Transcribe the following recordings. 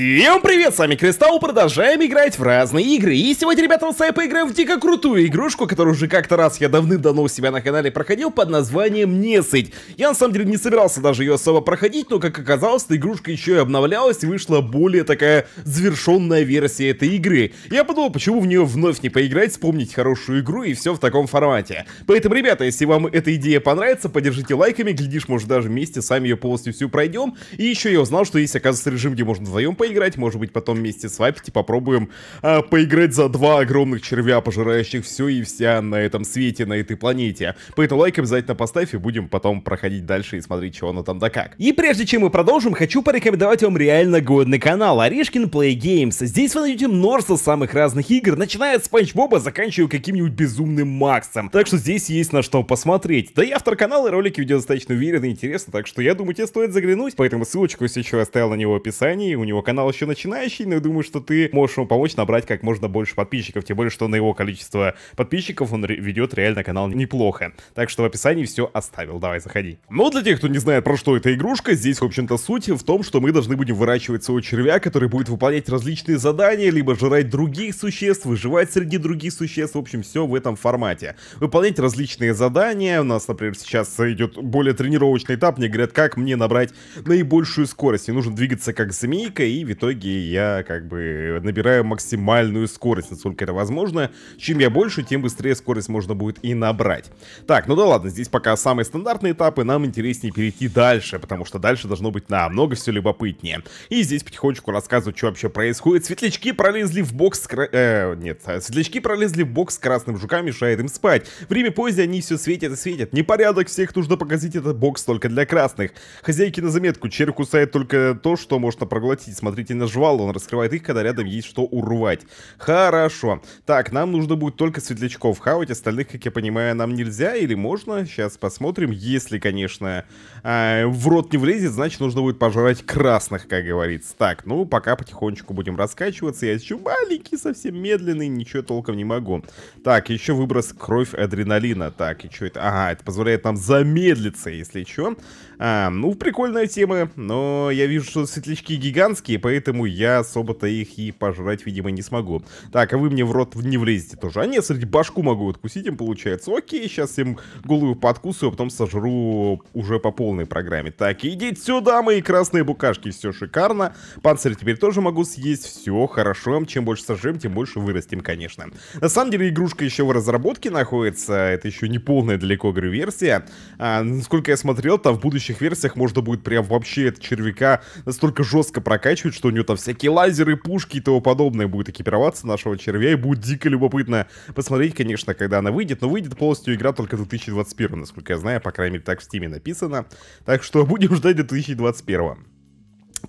Всем привет, с вами Кристалл, продолжаем играть в разные игры, и сегодня, ребята, вот с вами поиграем в дико крутую игрушку, которую уже как-то раз я давным-давно у себя на канале проходил под названием Несыть. Я на самом деле не собирался даже ее особо проходить, но как оказалось, эта игрушка еще и обновлялась, и вышла более такая завершенная версия этой игры. Я подумал, почему в нее вновь не поиграть, вспомнить хорошую игру и все в таком формате. Поэтому, ребята, если вам эта идея понравится, поддержите лайками, глядишь, может даже вместе сами ее полностью всю пройдем, и еще я узнал, что есть, оказывается, режим, где можно вдвоем поиграть, может быть, потом вместе с Вайпти типа, попробуем а, поиграть за два огромных червя, пожирающих все и вся на этом свете, на этой планете. Поэтому лайк обязательно поставь, и будем потом проходить дальше и смотреть, чего оно там да как. И прежде чем мы продолжим, хочу порекомендовать вам реально годный канал Орешкин Play Games. Здесь вы найдете множество самых разных игр, начиная от Спанч Боба, заканчивая каким-нибудь безумным Максом. Так что здесь есть на что посмотреть. Да и автор канала и ролики ведет достаточно уверенно и интересно, так что я думаю, тебе стоит заглянуть, поэтому ссылочку сейчас оставил на него в описании, у него канал канал еще начинающий, но я думаю, что ты можешь ему помочь набрать как можно больше подписчиков, тем более, что на его количество подписчиков он ведет реально канал неплохо. Так что в описании все оставил, давай, заходи. Ну для тех, кто не знает, про что эта игрушка, здесь, в общем-то, суть в том, что мы должны будем выращивать своего червя, который будет выполнять различные задания, либо жрать других существ, выживать среди других существ, в общем, все в этом формате. Выполнять различные задания, у нас, например, сейчас идет более тренировочный этап, мне говорят, как мне набрать наибольшую скорость, мне нужно двигаться как змейка и в итоге я как бы набираю максимальную скорость, насколько это возможно. Чем я больше, тем быстрее скорость можно будет и набрать. Так, ну да ладно, здесь пока самые стандартные этапы, нам интереснее перейти дальше, потому что дальше должно быть намного все любопытнее. И здесь потихонечку рассказываю, что вообще происходит. Светлячки пролезли в бокс с... Кра... Э, нет, э, светлячки пролезли в бокс с красным жуком, мешает им спать. Время поезде они все светят и светят. Непорядок всех, нужно показать этот бокс только для красных. Хозяйки на заметку, червь кусает только то, что можно проглотить. Смотри подозрительно жвал, он раскрывает их, когда рядом есть что урвать. Хорошо. Так, нам нужно будет только светлячков хавать, остальных, как я понимаю, нам нельзя или можно? Сейчас посмотрим. Если, конечно, э, в рот не влезет, значит, нужно будет пожрать красных, как говорится. Так, ну, пока потихонечку будем раскачиваться. Я еще маленький, совсем медленный, ничего толком не могу. Так, еще выброс кровь адреналина. Так, и что это? Ага, это позволяет нам замедлиться, если что. А, ну, прикольная тема, но я вижу, что светлячки гигантские, поэтому я особо-то их и пожрать, видимо, не смогу. Так, а вы мне в рот не влезете тоже. А нет, смотрите, башку могу откусить им, получается. Окей, сейчас им голову подкусаю, а потом сожру уже по полной программе. Так, идите сюда, мои красные букашки, все шикарно. Панцирь теперь тоже могу съесть, все хорошо. Чем больше сожрем, тем больше вырастем, конечно. На самом деле, игрушка еще в разработке находится, это еще не полная далеко игры версия. А, насколько я смотрел, там в будущих версиях можно будет прям вообще этот червяка настолько жестко прокачивать, будет, что у него там всякие лазеры, пушки и тому подобное будет экипироваться нашего червя, и будет дико любопытно посмотреть, конечно, когда она выйдет, но выйдет полностью игра только в 2021, насколько я знаю, по крайней мере, так в Стиме написано, так что будем ждать до 2021.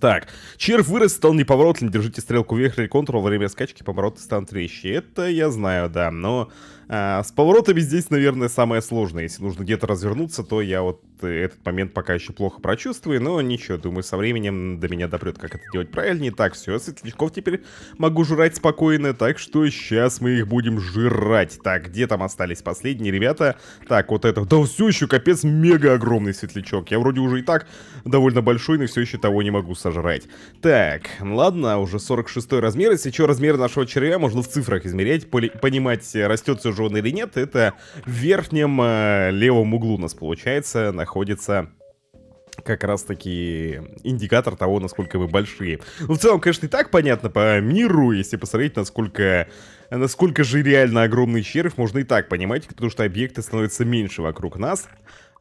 Так, червь вырос, стал неповоротлен, держите стрелку вверх или контур, во время скачки повороты станут трещи, Это я знаю, да, но а, с поворотами здесь, наверное, самое сложное. Если нужно где-то развернуться, то я вот Э, этот момент пока еще плохо прочувствую, но ничего, думаю, со временем до меня допрет, как это делать правильнее. Так, все, светлячков теперь могу жрать спокойно, так что сейчас мы их будем жрать. Так, где там остались последние ребята? Так, вот это, да все еще капец мега огромный светлячок. Я вроде уже и так довольно большой, но все еще того не могу сожрать. Так, ладно, уже 46 размер, если что, размер нашего червя можно в цифрах измерять, понимать, растет все же он или нет, это в верхнем э, левом углу у нас получается, на находится как раз-таки индикатор того, насколько вы большие. Ну, в целом, конечно, и так понятно по миру, если посмотреть, насколько, насколько же реально огромный червь, можно и так понимать, потому что объекты становятся меньше вокруг нас.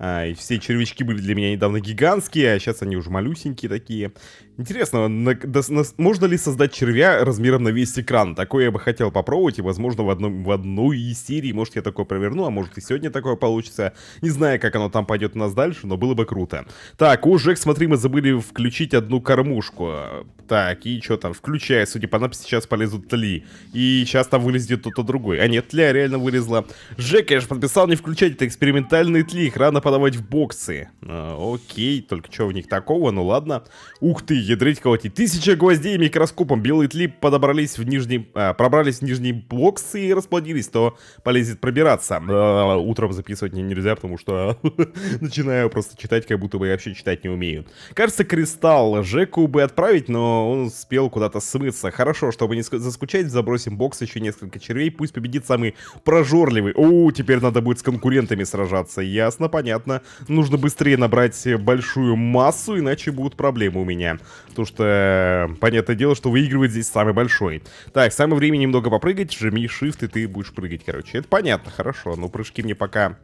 А, и все червячки были для меня недавно гигантские, а сейчас они уже малюсенькие такие. Интересно, на, да, на, можно ли создать червя размером на весь экран? Такое я бы хотел попробовать, и, возможно, в, одном, в одной из серий, может, я такое проверну, а может, и сегодня такое получится. Не знаю, как оно там пойдет у нас дальше, но было бы круто. Так, у Жек, смотри, мы забыли включить одну кормушку. Так, и что там? Включая, судя по нам, сейчас полезут тли. И сейчас там вылезет кто-то другой. А нет, тля реально вылезла. Жек, я же подписал не включать это экспериментальные тли, их рано подавать в боксы. А, окей, только что в них такого, ну ладно. Ух ты, ядрить кого-то. Тысяча гвоздей микроскопом. Белый тлип подобрались в нижний... А, пробрались в нижний боксы и расплодились, то полезет пробираться. А, утром записывать мне нельзя, потому что начинаю просто читать, как будто бы я вообще читать не умею. Кажется, кристалл Жеку бы отправить, но он успел куда-то смыться. Хорошо, чтобы не заскучать, забросим бокс еще несколько червей. Пусть победит самый прожорливый. О, теперь надо будет с конкурентами сражаться. Ясно, понятно понятно. Нужно быстрее набрать большую массу, иначе будут проблемы у меня. Потому что, э, понятное дело, что выигрывает здесь самый большой. Так, самое время немного попрыгать, жми shift, и ты будешь прыгать, короче. Это понятно, хорошо, но ну, прыжки мне пока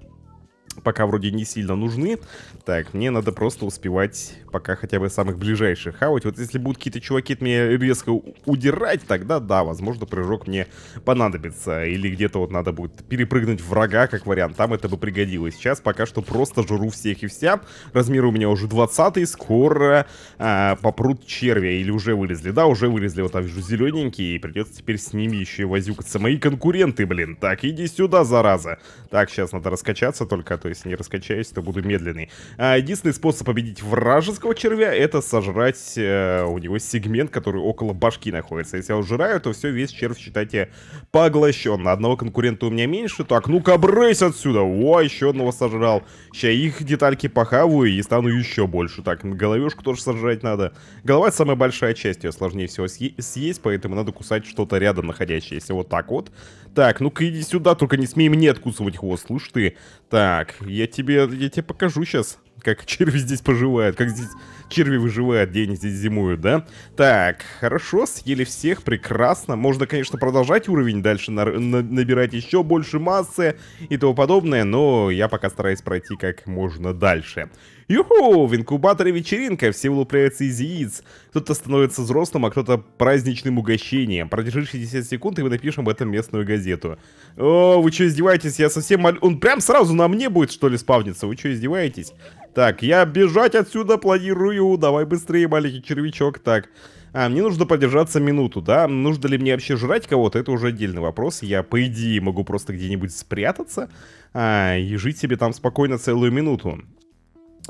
пока вроде не сильно нужны. Так, мне надо просто успевать пока хотя бы самых ближайших хавать. Вот если будут какие-то чуваки от меня резко удирать, тогда да, возможно, прыжок мне понадобится. Или где-то вот надо будет перепрыгнуть врага, как вариант. Там это бы пригодилось. Сейчас пока что просто жру всех и вся. Размер у меня уже 20 Скоро а, попрут черви. Или уже вылезли. Да, уже вылезли. Вот там вижу зелененькие. И придется теперь с ними еще возюкаться. Мои конкуренты, блин. Так, иди сюда, зараза. Так, сейчас надо раскачаться только, а то если не раскачаюсь, то буду медленный. А единственный способ победить вражеского червя — это сожрать э, у него сегмент, который около башки находится. Если я ужираю, то все, весь червь, считайте, поглощен. Одного конкурента у меня меньше, так, ну-ка, брысь отсюда! О, еще одного сожрал. Сейчас их детальки похаваю и стану еще больше. Так, головешку тоже сожрать надо. Голова — самая большая часть, ее сложнее всего съесть, поэтому надо кусать что-то рядом находящееся. Вот так вот. Так, ну-ка иди сюда, только не смей мне откусывать хвост, слышь ты. Так, так, я тебе, я тебе покажу сейчас, как червь здесь поживает, как здесь черви выживают, день здесь зимуют, да? Так, хорошо, съели всех, прекрасно. Можно, конечно, продолжать уровень дальше, на на набирать еще больше массы и тому подобное, но я пока стараюсь пройти как можно дальше. Юху, в инкубаторе вечеринка, все вылупляются из яиц. Кто-то становится взрослым, а кто-то праздничным угощением. Продержишь 60 секунд, и мы напишем об этом местную газету. О, вы что, издеваетесь? Я совсем... Мол... Он прям сразу на мне будет, что ли, спавниться? Вы что, издеваетесь? Так, я бежать отсюда планирую курю, давай быстрее, маленький червячок, так. А, мне нужно подержаться минуту, да? Нужно ли мне вообще жрать кого-то, это уже отдельный вопрос. Я, по идее, могу просто где-нибудь спрятаться а, и жить себе там спокойно целую минуту.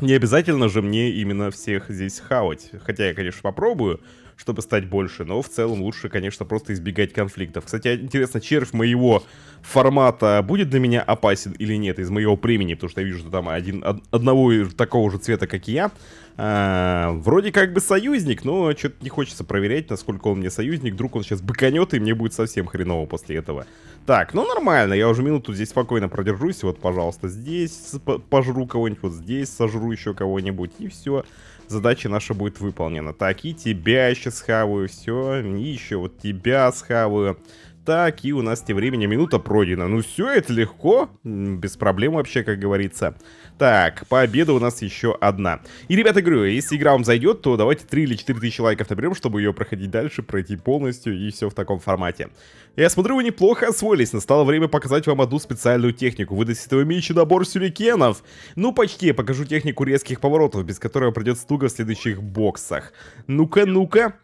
Не обязательно же мне именно всех здесь хавать. Хотя я, конечно, попробую, чтобы стать больше, но в целом лучше, конечно, просто избегать конфликтов. Кстати, интересно, червь моего формата будет для меня опасен или нет из моего племени, потому что я вижу, что там один, од, одного такого же цвета, как и я. А, вроде как бы союзник, но что-то не хочется проверять, насколько он мне союзник. Вдруг он сейчас быканет, и мне будет совсем хреново после этого. Так, ну нормально, я уже минуту здесь спокойно продержусь. Вот, пожалуйста, здесь пожру кого-нибудь, вот здесь сожру еще кого-нибудь, и все. Задача наша будет выполнена. Так, и тебя еще схаваю, все. И еще вот тебя схаваю так, и у нас тем временем минута пройдена. Ну все, это легко, без проблем вообще, как говорится. Так, победа у нас еще одна. И, ребята, говорю, если игра вам зайдет, то давайте 3 или 4 тысячи лайков наберем, чтобы ее проходить дальше, пройти полностью и все в таком формате. Я смотрю, вы неплохо освоились, настало время показать вам одну специальную технику. Вы доситовый меч и набор сюрикенов. Ну почти, покажу технику резких поворотов, без которой придется туго в следующих боксах. Ну-ка, ну-ка.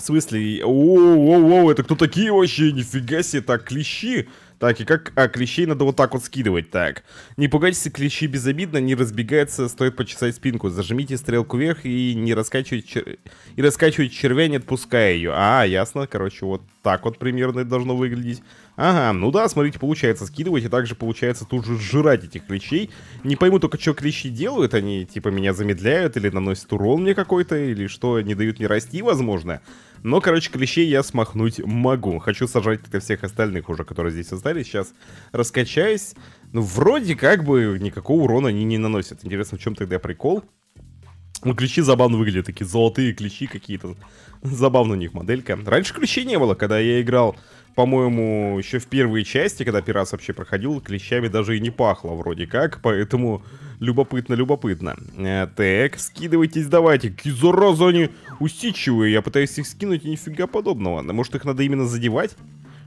В смысле? Оу-оу-оу, это кто такие вообще? Нифига себе, так, клещи. Так, и как а, клещей надо вот так вот скидывать, так. Не пугайтесь, клещи безобидно, не разбегаются, стоит почесать спинку. Зажмите стрелку вверх и не раскачивайте, чер... и раскачивайте червя, не отпуская ее. А, ясно, короче, вот так вот примерно это должно выглядеть. Ага, ну да, смотрите, получается скидывать, и также получается тут же жрать этих клещей. Не пойму только, что клещи делают, они типа меня замедляют или наносят урон мне какой-то, или что, не дают мне расти, возможно. Возможно. Но, короче, клещей я смахнуть могу. Хочу сажать это всех остальных уже, которые здесь остались. Сейчас раскачаюсь. Ну, вроде как бы никакого урона они не наносят. Интересно, в чем тогда прикол? Ну, клещи забавно выглядят, такие золотые клещи какие-то. Забавно у них моделька. Раньше клещей не было, когда я играл по-моему, еще в первой части, когда пират вообще проходил, клещами даже и не пахло вроде как, поэтому любопытно-любопытно. Э, так, скидывайтесь, давайте. Зараза, они усидчивые, я пытаюсь их скинуть и нифига подобного. Может, их надо именно задевать?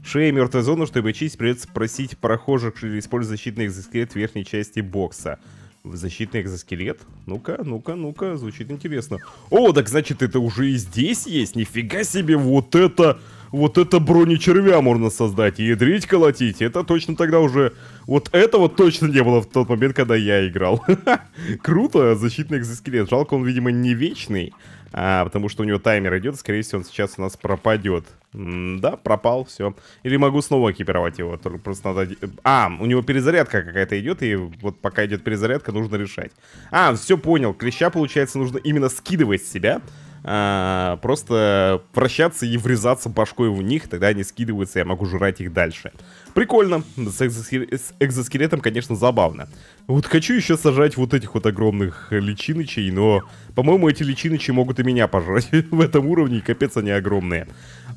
Шея мертвая зона, чтобы чистить, придется просить прохожих или использовать защитный экзоскелет верхней части бокса. Защитный экзоскелет? Ну-ка, ну-ка, ну-ка, звучит интересно. О, так значит это уже и здесь есть? Нифига себе, вот это... Вот это бронечервя можно создать и ядрить колотить. Это точно тогда уже... Вот этого точно не было в тот момент, когда я играл. Круто, защитный экзоскелет. Жалко, он, видимо, не вечный а, потому что у него таймер идет, скорее всего, он сейчас у нас пропадет. М да, пропал, все. Или могу снова экипировать его, только просто надо... Э, а, у него перезарядка какая-то идет, и вот пока идет перезарядка, нужно решать. А, все понял, клеща, получается, нужно именно скидывать с себя, а, просто вращаться и врезаться башкой в них, тогда они скидываются, я могу жрать их дальше. Прикольно, с, экзоскелет, с экзоскелетом, конечно, забавно. Вот хочу еще сажать вот этих вот огромных личиночей, но, по-моему, эти личиночи могут и меня пожрать в этом уровне, капец они огромные.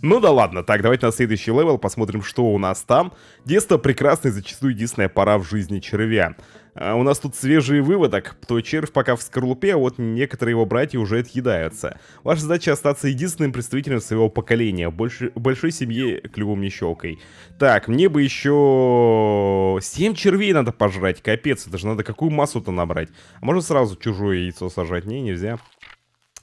Ну да ладно, так, давайте на следующий левел посмотрим, что у нас там. Детство прекрасное, зачастую единственная пора в жизни червя. А у нас тут свежий выводок, то червь пока в скорлупе, а вот некоторые его братья уже отъедаются. Ваша задача остаться единственным представителем своего поколения, больше, большой семье клювом не щелкой. Так, мне бы еще 7 червей надо пожрать, капец, это же надо какую массу-то набрать. А можно сразу чужое яйцо сажать? Не, нельзя.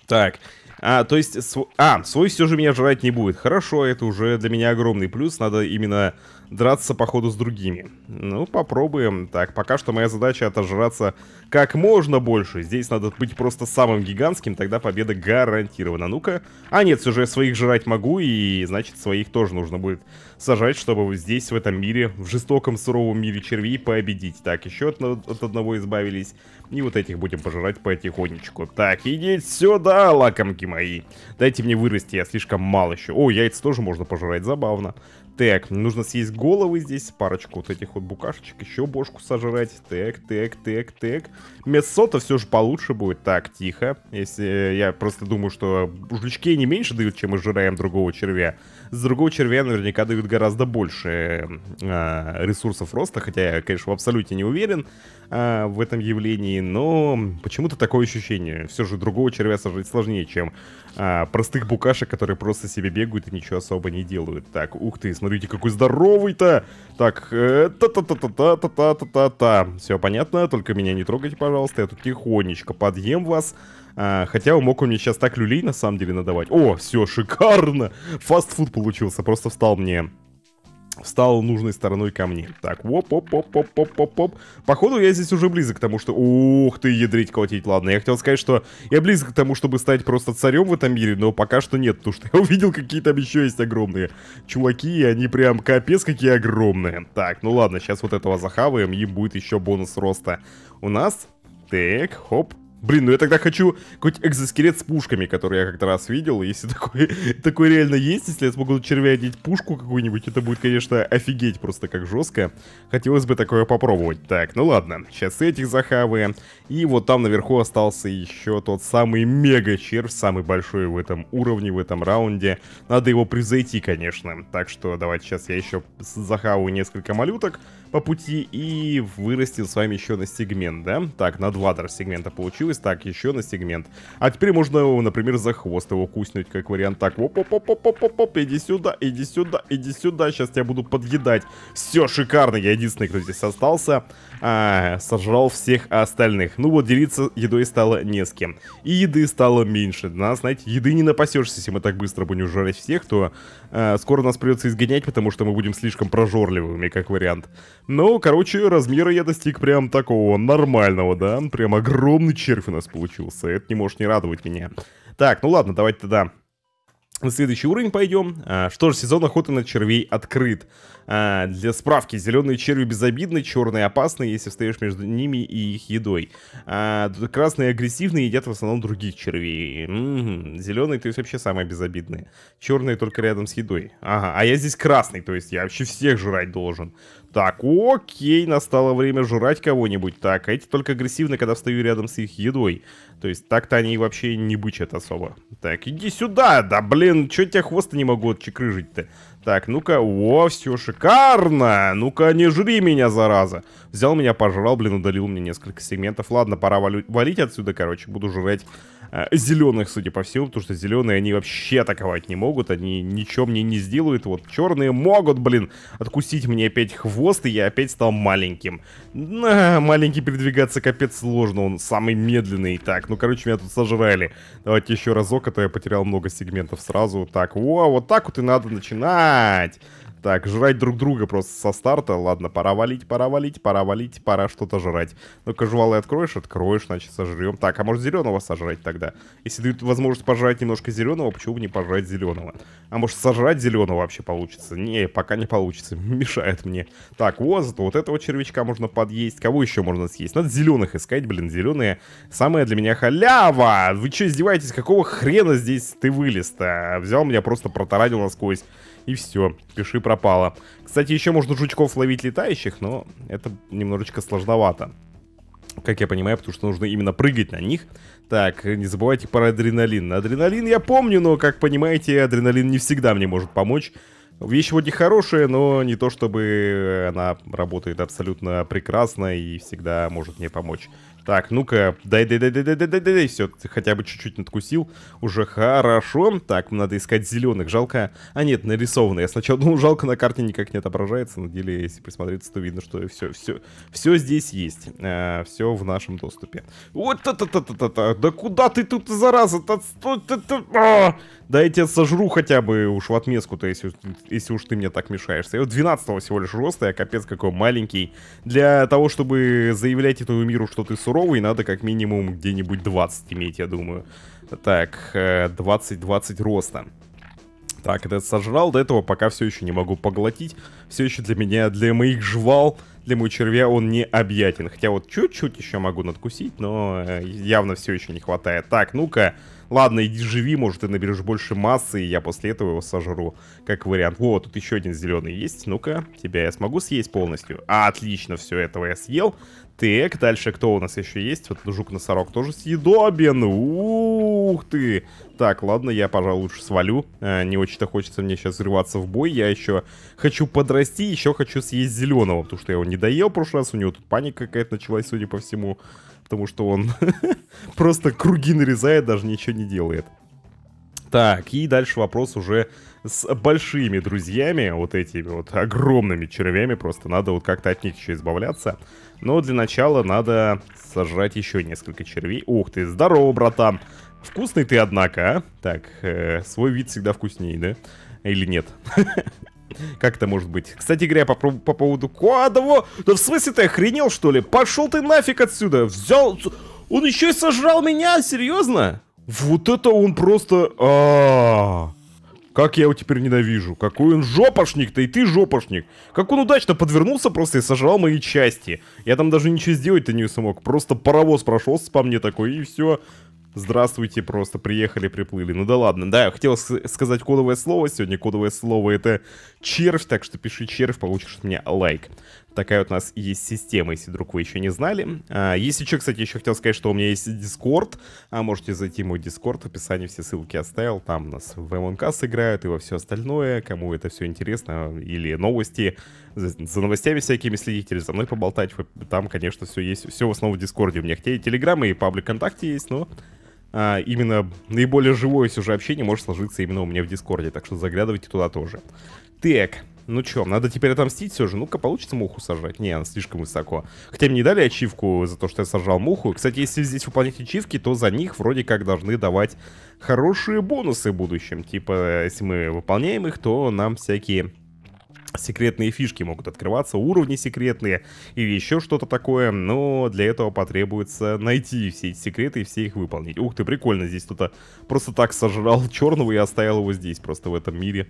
Так, а, то есть, св... а, свой все же меня жрать не будет. Хорошо, это уже для меня огромный плюс. Надо именно драться, походу, с другими. Ну, попробуем. Так, пока что моя задача отожраться как можно больше. Здесь надо быть просто самым гигантским, тогда победа гарантирована. Ну-ка. А, нет, все же я своих жрать могу, и, значит, своих тоже нужно будет сажать, чтобы здесь, в этом мире, в жестоком суровом мире червей победить. Так, еще от, от одного избавились. И вот этих будем пожирать потихонечку. Так, идите сюда, лакомки мои. Дайте мне вырасти, я слишком мал еще. О, яйца тоже можно пожрать, забавно. Так, нужно съесть головы здесь, парочку вот этих вот букашечек, еще бошку сожрать. Так, так, так, так. Мясо-то все же получше будет. Так, тихо. Если э, я просто думаю, что жучки не меньше дают, чем мы жираем другого червя. С другого червя наверняка дают гораздо больше э, ресурсов роста, хотя я, конечно, в абсолюте не уверен а, в этом явлении, но почему-то такое ощущение. Все же другого червя сажать сложнее, чем а, простых букашек, которые просто себе бегают и ничего особо не делают. Так, ух ты, смотрите, какой здоровый-то! Так, э, та-та-та-та-та-та-та-та-та. Все понятно, только меня не трогайте, пожалуйста, я тут тихонечко подъем вас. А, хотя мог он мне сейчас так люлей на самом деле надавать. О, все, шикарно! Фастфуд получился, просто встал мне стал нужной стороной ко мне. Так, оп, оп, оп, оп, оп, оп, оп. Походу, я здесь уже близок к тому, что... Ух ты, ядрить колотить. Ладно, я хотел сказать, что я близок к тому, чтобы стать просто царем в этом мире, но пока что нет, потому что я увидел, какие там еще есть огромные чуваки, и они прям капец какие огромные. Так, ну ладно, сейчас вот этого захаваем, им будет еще бонус роста. У нас... Так, хоп, Блин, ну я тогда хочу какой-то экзоскелет с пушками, который я как-то раз видел. Если такой, такой реально есть, если я смогу червя одеть пушку какую-нибудь, это будет, конечно, офигеть просто как жестко. Хотелось бы такое попробовать. Так, ну ладно, сейчас этих захаваем. И вот там наверху остался еще тот самый мега-червь, самый большой в этом уровне, в этом раунде. Надо его превзойти, конечно. Так что давайте сейчас я еще захаваю несколько малюток по пути и вырастил с вами еще на сегмент, да? Так, на два сегмента получилось, так, еще на сегмент. А теперь можно, его, например, за хвост его куснуть, как вариант. Так, оп оп оп оп оп оп, оп иди сюда, иди сюда, иди сюда, сейчас я буду подъедать. Все, шикарно, я единственный, кто здесь остался а, сожрал всех остальных. Ну вот, делиться едой стало не с кем. И еды стало меньше. Нас, знаете, еды не напасешься, если мы так быстро будем жрать всех, то а, скоро нас придется изгонять, потому что мы будем слишком прожорливыми, как вариант. Но, короче, размера я достиг прям такого нормального, да? Прям огромный червь у нас получился. Это не может не радовать меня. Так, ну ладно, давайте тогда на следующий уровень пойдем. А, что же, сезон охоты на червей открыт. А, для справки, зеленые черви безобидны, черные опасны, если встаешь между ними и их едой. А, красные агрессивные едят в основном других червей. м Зеленые, то есть вообще самые безобидные. Черные только рядом с едой. Ага, а я здесь красный, то есть я вообще всех жрать должен. Так, окей, настало время жрать кого-нибудь. Так, эти только агрессивны, когда встаю рядом с их едой. То есть так-то они вообще не бычат особо. Так, иди сюда, да блин, чё тебя хвоста не могу отчекрыжить-то? Так, ну-ка, о, все шикарно, ну-ка, не жри меня, зараза. Взял меня, пожрал, блин, удалил мне несколько сегментов. Ладно, пора валю- валить отсюда, короче, буду жрать Э, зеленых, судя по всему, потому что зеленые они вообще атаковать не могут, они ничего мне не сделают. Вот черные могут, блин, откусить мне опять хвост, и я опять стал маленьким. На, маленький передвигаться капец сложно, он самый медленный. Так, ну короче, меня тут сожрали. Давайте еще разок, а то я потерял много сегментов сразу. Так, о, вот так вот и надо начинать. Так, жрать друг друга просто со старта. Ладно, пора валить, пора валить, пора валить, пора что-то жрать. Ну, кажуалы откроешь, откроешь, значит, сожрем. Так, а может зеленого сожрать тогда? Если дают возможность пожрать немножко зеленого, почему бы не пожрать зеленого? А может сожрать зеленого вообще получится? Не, пока не получится, мешает мне. Так, вот, зато вот этого червячка можно подъесть. Кого еще можно съесть? Надо зеленых искать, блин, зеленые. Самая для меня халява! Вы что, издеваетесь? Какого хрена здесь ты вылез-то? Взял меня просто протаранил насквозь и все, пиши пропало. Кстати, еще можно жучков ловить летающих, но это немножечко сложновато. Как я понимаю, потому что нужно именно прыгать на них. Так, не забывайте про адреналин. Адреналин я помню, но, как понимаете, адреналин не всегда мне может помочь. Вещь вроде хорошая, но не то чтобы она работает абсолютно прекрасно и всегда может мне помочь. Так, ну-ка, дай-дай-дай-дай-дай-дай-дай, все, ты хотя бы чуть-чуть надкусил. Уже хорошо. Так, ну, надо искать зеленых. Жалко. А нет, нарисованные. Я сначала думал, жалко, на карте никак не отображается. На деле, если присмотреться, то видно, что все, все, все здесь есть. А, э, все в нашем доступе. Вот та та та та та Да куда ты тут, зараза? Та, та, та, та, а! Да я тебя сожру хотя бы уж в отместку-то, если, если уж ты мне так мешаешься. Я 12 всего лишь роста, я капец какой маленький. Для того, чтобы заявлять этому миру, что ты 40 суровый, надо как минимум где-нибудь 20 иметь, я думаю. Так, 20-20 э, роста. Так, этот сожрал, до этого пока все еще не могу поглотить. Все еще для меня, для моих жвал, для моего червя он не объятен. Хотя вот чуть-чуть еще могу надкусить, но э, явно все еще не хватает. Так, ну-ка, ладно, иди живи, может ты наберешь больше массы, и я после этого его сожру, как вариант. Во, тут еще один зеленый есть, ну-ка, тебя я смогу съесть полностью. А, отлично, все, этого я съел. Так, дальше кто у нас еще есть? Вот жук-носорог тоже съедобен. Ух ты! Так, ладно, я, пожалуй, лучше свалю. Э, не очень-то хочется мне сейчас взрываться в бой. Я еще хочу подрасти, еще хочу съесть зеленого, потому что я его не доел в прошлый раз. У него тут паника какая-то началась, судя по всему. Потому что он просто круги нарезает, даже ничего не делает. Так, и дальше вопрос уже с большими друзьями, вот этими вот огромными червями, просто надо вот как-то от них еще избавляться. Но для начала надо сожрать еще несколько червей. Ух ты, здорово, братан! Вкусный ты, однако, а? Так, э, свой вид всегда вкуснее, да? Или нет? Как это может быть? Кстати говоря, по, поводу Куадово... Да в смысле ты охренел, что ли? Пошел ты нафиг отсюда! Взял... Он еще и сожрал меня, серьезно? Вот это он просто... А как я его теперь ненавижу. Какой он жопошник-то, и ты жопошник. Как он удачно подвернулся просто и сожрал мои части. Я там даже ничего сделать-то не смог. Просто паровоз прошелся по мне такой, и все. Здравствуйте, просто приехали, приплыли. Ну да ладно, да, я хотел сказать кодовое слово сегодня. Кодовое слово это червь, так что пиши червь, получишь от меня лайк. Такая вот у нас есть система, если вдруг вы еще не знали. А, если что, кстати, еще хотел сказать, что у меня есть Discord. А можете зайти в мой Discord, в описании все ссылки оставил. Там у нас в Эмонкас играют и во все остальное. Кому это все интересно или новости, за, новостями всякими следить или за мной поболтать. Там, конечно, все есть. Все в основном в Дискорде. У меня хотя и Телеграм, и паблик ВКонтакте есть, но а, именно наиболее живое все же общение может сложиться именно у меня в Дискорде. Так что заглядывайте туда тоже. Так, ну чё, надо теперь отомстить все же. Ну-ка, получится муху сажать? Не, она слишком высоко. Хотя мне не дали ачивку за то, что я сажал муху. Кстати, если здесь выполнять ачивки, то за них вроде как должны давать хорошие бонусы в будущем. Типа, если мы выполняем их, то нам всякие секретные фишки могут открываться, уровни секретные или еще что-то такое, но для этого потребуется найти все эти секреты и все их выполнить. Ух ты, прикольно, здесь кто-то просто так сожрал черного и оставил его здесь, просто в этом мире.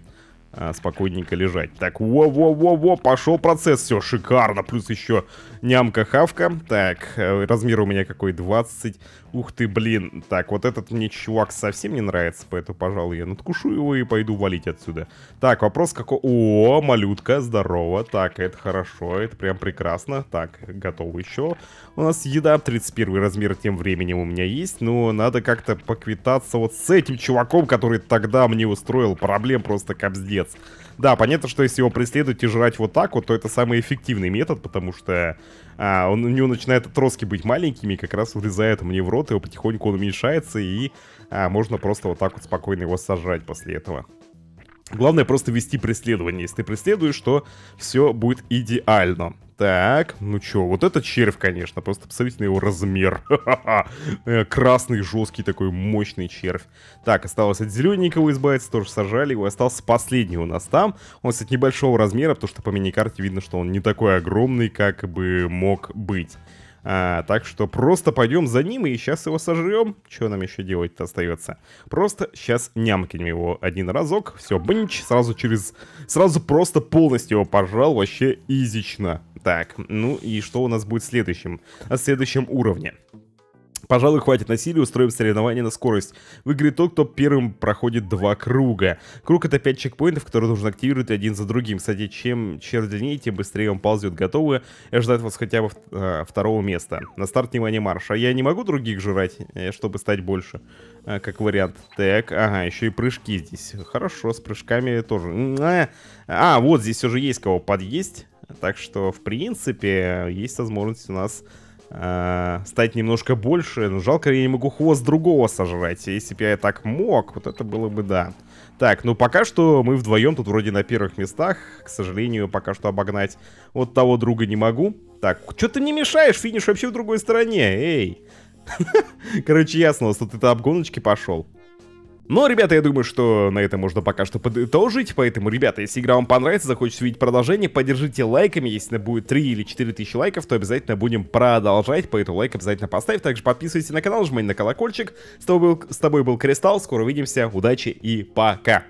А, спокойненько лежать. Так, во-во-во-во, пошел процесс, все шикарно. Плюс еще нямка-хавка. Так, э, размер у меня какой? 20 Ух ты, блин. Так, вот этот мне чувак совсем не нравится, поэтому, пожалуй, я надкушу его и пойду валить отсюда. Так, вопрос какой... О, малютка, здорово. Так, это хорошо, это прям прекрасно. Так, готово еще. У нас еда 31 размер тем временем у меня есть, но надо как-то поквитаться вот с этим чуваком, который тогда мне устроил проблем просто капздец. Да, понятно, что если его преследовать и жрать вот так вот, то это самый эффективный метод, потому что а, он, у него начинают отростки быть маленькими, как раз врезает мне в рот, его потихоньку он уменьшается, и а, можно просто вот так вот спокойно его сожрать после этого. Главное просто вести преследование. Если ты преследуешь, то все будет идеально. Так, ну чё, вот это червь, конечно, просто посмотрите на его размер. Э, красный, жесткий такой, мощный червь. Так, осталось от зелененького избавиться, тоже сажали его. Остался последний у нас там. Он, кстати, небольшого размера, потому что по мини-карте видно, что он не такой огромный, как бы мог быть. А, так что просто пойдем за ним и сейчас его сожрем. Что нам еще делать-то остается? Просто сейчас нямкинем его один разок. Все, бынч, сразу через... Сразу просто полностью его пожрал, вообще изично. Так, ну и что у нас будет следующим? На следующем уровне. Пожалуй, хватит насилия, устроим соревнования на скорость. Выиграет тот, кто первым проходит два круга. Круг это пять чекпоинтов, которые нужно активировать один за другим. Кстати, чем черт длиннее, тем быстрее он ползет. Готовы и ожидать вас хотя бы э, второго места. На старт, внимание, марш. А я не могу других жрать, э, чтобы стать больше, э, как вариант. Так, ага, еще и прыжки здесь. Хорошо, с прыжками тоже. А, а, вот здесь уже есть кого подъесть. Так что, в принципе, есть возможность у нас э, стать немножко больше. Но жалко, я не могу хвост другого сожрать. Если бы я так мог, вот это было бы да. Так, ну пока что мы вдвоем тут вроде на первых местах. К сожалению, пока что обогнать вот того друга не могу. Так, что ты мне мешаешь? Финиш вообще в другой стороне, эй. Короче, ясно, что ты-то обгоночки пошел. Но, ребята, я думаю, что на этом можно пока что подытожить, поэтому, ребята, если игра вам понравится, захочется видеть продолжение, поддержите лайками, если будет 3 или 4 тысячи лайков, то обязательно будем продолжать, поэтому лайк обязательно поставь, также подписывайтесь на канал, жмите на колокольчик, с тобой был, с тобой был Кристалл, скоро увидимся, удачи и пока!